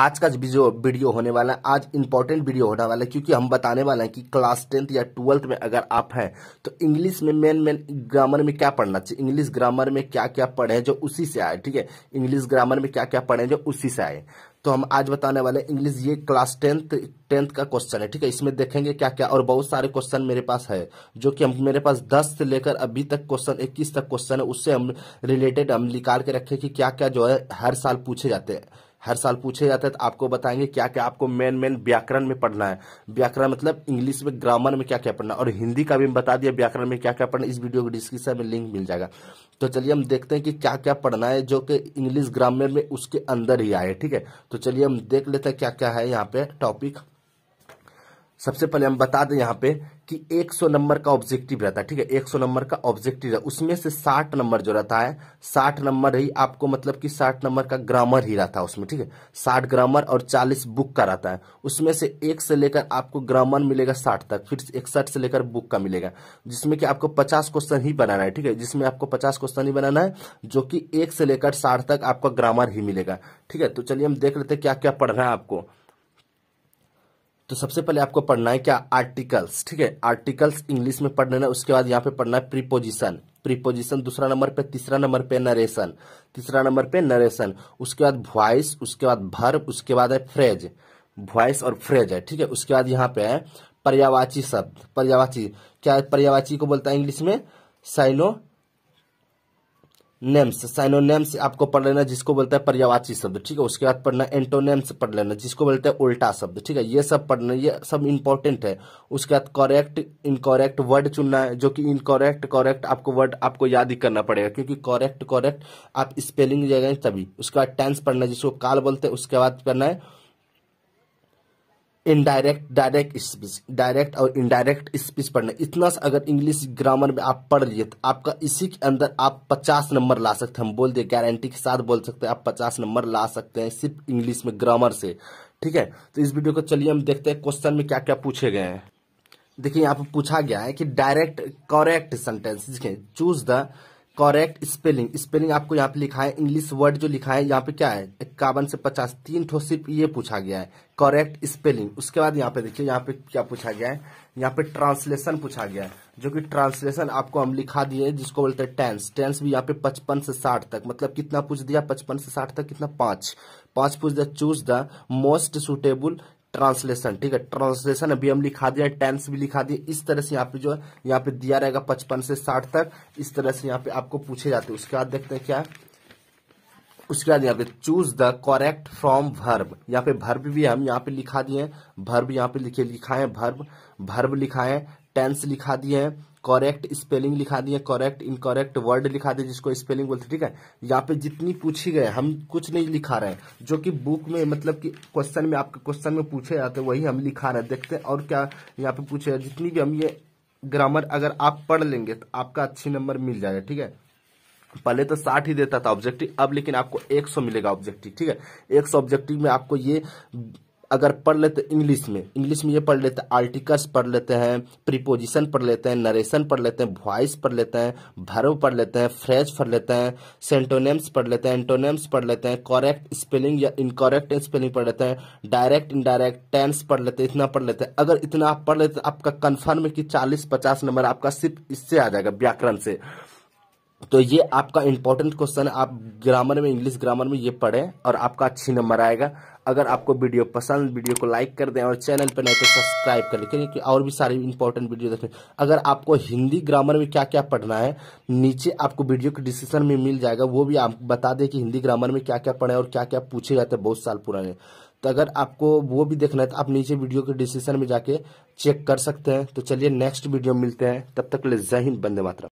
आज का जो वीडियो होने वाला है आज इंपॉर्टेंट वीडियो होने वाला है क्योंकि हम बताने वाले हैं कि क्लास टेंथ या ट्वेल्थ में अगर आप हैं तो इंग्लिश में मेन मेन ग्रामर में क्या पढ़ना चाहिए इंग्लिश ग्रामर में क्या क्या पढ़े जो उसी से आए ठीक है इंग्लिश ग्रामर में क्या क्या पढ़े जो उसी से आए तो हम आज बताने वाले इंग्लिश ये क्लास टेंथ टेंथ का क्वेश्चन है ठीक है इसमें देखेंगे क्या क्या और बहुत सारे क्वेश्चन मेरे पास है जो कि हम मेरे पास दस से लेकर अभी तक क्वेश्चन इक्कीस तक क्वेश्चन है उससे हम रिलेटेड हम निकाल के रखे कि क्या क्या जो है हर साल पूछे जाते हैं हर साल पूछे जाते हैं तो आपको बताएंगे क्या क्या आपको मेन मेन व्याकरण में पढ़ना है व्याकरण मतलब इंग्लिश में ग्रामर में क्या क्या पढ़ना और हिंदी का भी बता दिया व्याकरण में क्या क्या पढ़ना इस वीडियो के डिस्क्रिप्शन में लिंक मिल जाएगा तो चलिए हम देखते हैं कि क्या क्या पढ़ना है जो कि इंग्लिश ग्रामर में उसके अंदर ही आए ठीक है तो चलिए हम देख लेते हैं क्या क्या है यहाँ पे टॉपिक सबसे पहले हम बता दें यहाँ पे कि 100 नंबर का ऑब्जेक्टिव रहता है ठीक है 100 नंबर का ऑब्जेक्टिव है उसमें से 60 नंबर जो रहता है 60 नंबर ही आपको मतलब कि 60 नंबर का ग्रामर ही रहता है उसमें ठीक है 60 ग्रामर और 40 बुक का रहता है उसमें से एक से लेकर आपको ग्रामर मिलेगा 60 तक फिर इकसठ से लेकर बुक का मिलेगा जिसमें कि आपको पचास क्वेश्चन ही बनाना है ठीक है जिसमें आपको पचास क्वेश्चन ही बनाना है जो की एक से लेकर साठ तक आपका ग्रामर ही मिलेगा ठीक है तो चलिए हम देख लेते हैं क्या क्या पढ़ना है आपको तो सबसे पहले आपको पढ़ना है क्या आर्टिकल्स ठीक है आर्टिकल्स इंग्लिश में पढ़ लेना उसके बाद यहाँ पे पढ़ना है प्रीपोजिशन प्रीपोजिशन दूसरा नंबर पे तीसरा नंबर पे नरेशन तीसरा नंबर पे नरेशन उसके बाद वॉइस उसके बाद भर उसके बाद है फ्रेज वॉइस और फ्रेज है ठीक है उसके बाद यहाँ पे है पर्यावाची शब्द पर्यावाची क्या पर्यावाची को बोलता है इंग्लिश में साइनो नेम्स साइनोनेम्स आपको पढ़ लेना जिसको बोलता है पर्यावाची शब्द ठीक है उसके बाद पढ़ना एंटोनेम्स पढ़ लेना जिसको बोलते हैं उल्टा शब्द ठीक है ये सब पढ़ना ये सब इंपॉर्टेंट है उसके बाद करेक्ट इनकोरेक्ट वर्ड चुनना है जो कि इनकोरेक्ट करेक्ट आपको वर्ड आपको याद ही करना पड़ेगा क्योंकि करेक्ट करेक्ट आप स्पेलिंग जाएंगे तभी उसके बाद टेंस पढ़ना है जिसको काल बोलते हैं उसके बाद करना है इनडायरेक्ट डायरेक्ट स्पीच डायरेक्ट और इनडायरेक्ट स्पीच पढ़ना इतना सा अगर इंग्लिश ग्रामर में आप पढ़ लिए तो आपका इसी के अंदर आप 50 नंबर ला सकते हैं हम बोल दिए गारंटी के साथ बोल सकते हैं आप 50 नंबर ला सकते हैं सिर्फ इंग्लिश में ग्रामर से ठीक है तो इस वीडियो को चलिए हम देखते हैं क्वेश्चन में क्या क्या पूछे गए हैं देखिए यहाँ पर पूछा गया है कि डायरेक्ट करेक्ट सेंटेंस देखिए choose the correct spelling spelling आपको यहाँ पे लिखा है इंग्लिश वर्ड जो लिखा है यहाँ पे क्या है इक्यावन से पचास तीन ठो सिर्फ ये पूछा गया है करेक्ट स्पेलिंग उसके बाद यहाँ पे देखिए यहाँ पे क्या पूछा गया है यहाँ पे ट्रांसलेशन पूछा गया है जो कि ट्रांसलेशन आपको हम लिखा दिए जिसको बोलते हैं टेंस टेंस भी यहाँ पे पचपन से साठ तक मतलब कितना पूछ दिया पचपन से साठ तक कितना पांच पांच पूछ दिया choose the most suitable translation ठीक है ट्रांसलेशन अभी हम लिखा दिया टेंस भी लिखा दिया इस तरह से यहाँ पे जो है यहाँ पे दिया रहेगा पचपन से साठ तक इस तरह से यहाँ पे आपको पूछे जाते हैं उसके बाद देखते हैं क्या उसके बाद यहाँ पे choose the correct from verb यहाँ पे भर्ब भी हम यहाँ पे लिखा दिए भर्ब यहाँ पे लिखे लिखा है भर्ब भर्ब लिखा है टेंस लिखा दिए हैं करेक्ट स्पेलिंग लिखा दिए करेक्ट इनकरेक्ट वर्ड लिखा दिए जिसको स्पेलिंग बोलते ठीक है यहाँ पे जितनी पूछी गए हम कुछ नहीं लिखा रहे हैं जो कि बुक में मतलब कि क्वेश्चन में आपके क्वेश्चन में पूछे जाते वही हम लिखा रहे देखते हैं और क्या यहाँ पे पूछे जितनी भी हम ये ग्रामर अगर आप पढ़ लेंगे तो आपका अच्छी नंबर मिल जाएगा ठीक है पहले तो साठ ही देता था ऑब्जेक्टिव अब लेकिन आपको एक सौ मिलेगा ऑब्जेक्टिव ठीक है एक सौ ऑब्जेक्टिव में आपको ये अगर पढ़ लेते इंग्लिश में इंग्लिश में ये पढ़ लेते आर्टिकल्स पढ़ लेते हैं प्रीपोजिशन पढ़ लेते हैं नरेशन पढ़ लेते हैं वॉइस पढ़ लेते हैं भरो पढ़ लेते हैं फ्रेज पढ़ लेते हैं सेंटोनेम्स पढ़ लेते हैं एंटोनेम्स पढ़ लेते हैं करेक्ट स्पेलिंग या इनकोरेक्ट स्पेलिंग पढ़ लेते हैं डायरेक्ट इनडायरेक्ट टेंस पढ़ लेते हैं इतना पढ़ लेते हैं अगर इतना आप पढ़ लेते आपका कन्फर्म है कि चालीस पचास नंबर आपका सिर्फ इससे आ जाएगा व्याकरण से तो ये आपका इंपॉर्टेंट क्वेश्चन आप ग्रामर में इंग्लिश ग्रामर में ये पढ़ें और आपका अच्छी नंबर आएगा अगर आपको वीडियो पसंद वीडियो को लाइक कर दें और चैनल पर नहीं तो सब्सक्राइब कर लें क्योंकि और भी सारी इंपॉर्टेंट वीडियो देखें अगर आपको हिंदी ग्रामर में क्या क्या पढ़ना है नीचे आपको वीडियो के डिस्क्रिप्शन में मिल जाएगा वो भी आप बता दें कि हिंदी ग्रामर में क्या क्या पढ़े और क्या क्या पूछे जाते हैं बहुत साल पुराने तो अगर आपको वो भी देखना है तो आप नीचे वीडियो के डिस्क्रिप्शन में जाके चेक कर सकते हैं तो चलिए नेक्स्ट वीडियो मिलते हैं तब तक ले जय हिंद बंदे मात्र